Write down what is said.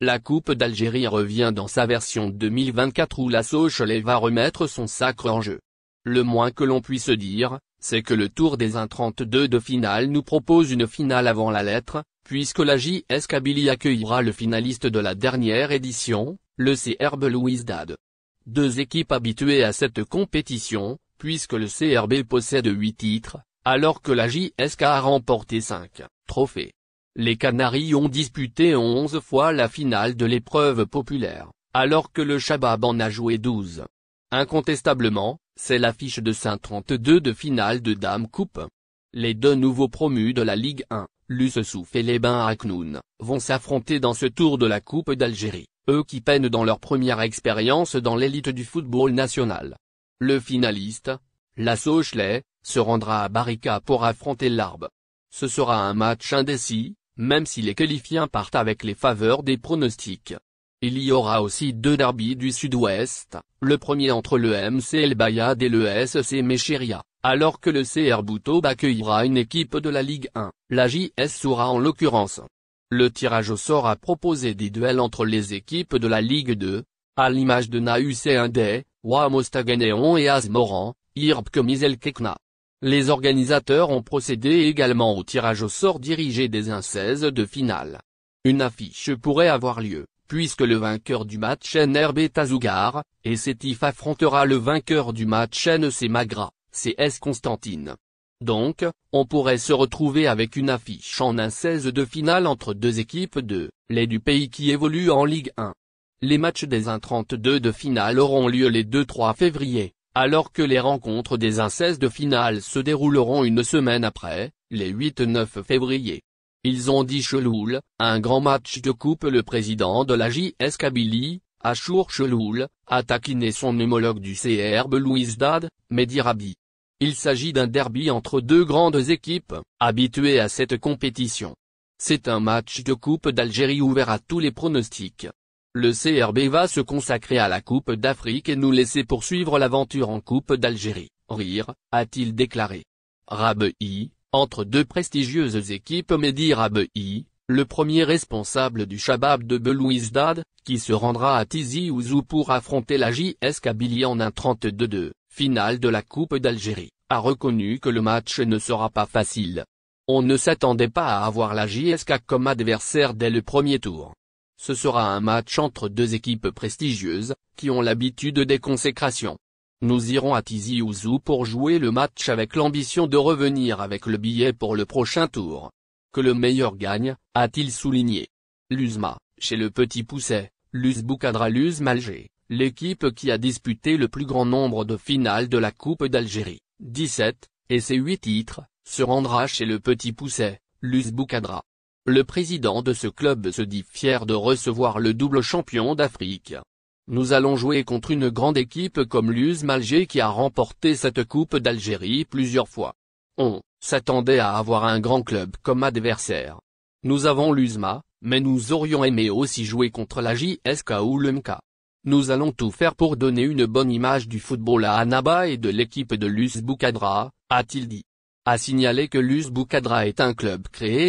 La Coupe d'Algérie revient dans sa version 2024 où la Sochelet va remettre son sacre en jeu. Le moins que l'on puisse dire, c'est que le tour des 1.32 de finale nous propose une finale avant la lettre, puisque la JSK Kabylie accueillera le finaliste de la dernière édition, le CRB dade Deux équipes habituées à cette compétition, puisque le CRB possède 8 titres, alors que la JSK a remporté 5 trophées. Les Canaries ont disputé 11 fois la finale de l'épreuve populaire, alors que le Shabab en a joué 12. Incontestablement, c'est l'affiche de saint 32 de finale de Dame Coupe. Les deux nouveaux promus de la Ligue 1, souff et les Bains Aknoun, vont s'affronter dans ce tour de la Coupe d'Algérie, eux qui peinent dans leur première expérience dans l'élite du football national. Le finaliste, la se rendra à Barica pour affronter l'Arbe. Ce sera un match indécis, même si les qualifiants partent avec les faveurs des pronostics. Il y aura aussi deux derbies du sud-ouest, le premier entre le MC El Bayad et le SC Mecheria, alors que le CR Boutob accueillera une équipe de la Ligue 1, la JS Soura en l'occurrence. Le tirage au sort a proposé des duels entre les équipes de la Ligue 2, à l'image de Naus et Indé, Wamostageneon et Asmoran, Irb Kekna. Les organisateurs ont procédé également au tirage au sort dirigé des 1-16 de finale. Une affiche pourrait avoir lieu, puisque le vainqueur du match NRB Tazougar, et Sétif affrontera le vainqueur du match NC Magra, CS Constantine. Donc, on pourrait se retrouver avec une affiche en 1 16 de finale entre deux équipes de les du pays qui évoluent en Ligue 1. Les matchs des 1-32 de finale auront lieu les 2-3 février. Alors que les rencontres des incestes de finale se dérouleront une semaine après, les 8-9 février. Ils ont dit Cheloul, un grand match de coupe le président de la JS Kabylie, Achour Cheloul, a taquiné son homologue du CR Belouizdad, Mehdi Rabi. Il s'agit d'un derby entre deux grandes équipes, habituées à cette compétition. C'est un match de Coupe d'Algérie ouvert à tous les pronostics le CRB va se consacrer à la Coupe d'Afrique et nous laisser poursuivre l'aventure en Coupe d'Algérie, rire, a-t-il déclaré. Rabhi, entre deux prestigieuses équipes Mehdi Rabhi, le premier responsable du Shabab de Belouizdad, qui se rendra à Tizi Ouzou pour affronter la JSK Billy en un 32-2, finale de la Coupe d'Algérie, a reconnu que le match ne sera pas facile. On ne s'attendait pas à avoir la JSK comme adversaire dès le premier tour. Ce sera un match entre deux équipes prestigieuses, qui ont l'habitude des consécrations. Nous irons à Tizi Ouzou pour jouer le match avec l'ambition de revenir avec le billet pour le prochain tour. Que le meilleur gagne, a-t-il souligné. L'Uzma, chez le Petit Pousset, l'US Boukadra l'US Malger, l'équipe qui a disputé le plus grand nombre de finales de la Coupe d'Algérie, 17, et ses 8 titres, se rendra chez le Petit Pousset, l'US le président de ce club se dit fier de recevoir le double champion d'Afrique. Nous allons jouer contre une grande équipe comme l'Uzma Alger qui a remporté cette Coupe d'Algérie plusieurs fois. On s'attendait à avoir un grand club comme adversaire. Nous avons l'Uzma, mais nous aurions aimé aussi jouer contre la JSK ou l'UMK. Nous allons tout faire pour donner une bonne image du football à Annaba et de l'équipe de l'US Boukadra, a-t-il dit. A signaler que l'US est un club créé